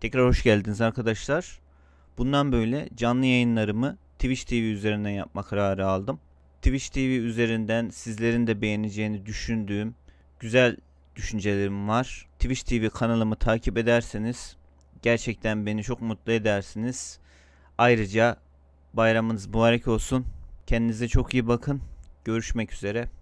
Tekrar hoş geldiniz arkadaşlar. Bundan böyle canlı yayınlarımı Twitch TV üzerinden yapma kararı aldım. Twitch TV üzerinden sizlerin de beğeneceğini düşündüğüm güzel düşüncelerim var. Twitch TV kanalımı takip ederseniz gerçekten beni çok mutlu edersiniz. Ayrıca bayramınız mübarek olsun. Kendinize çok iyi bakın. Görüşmek üzere.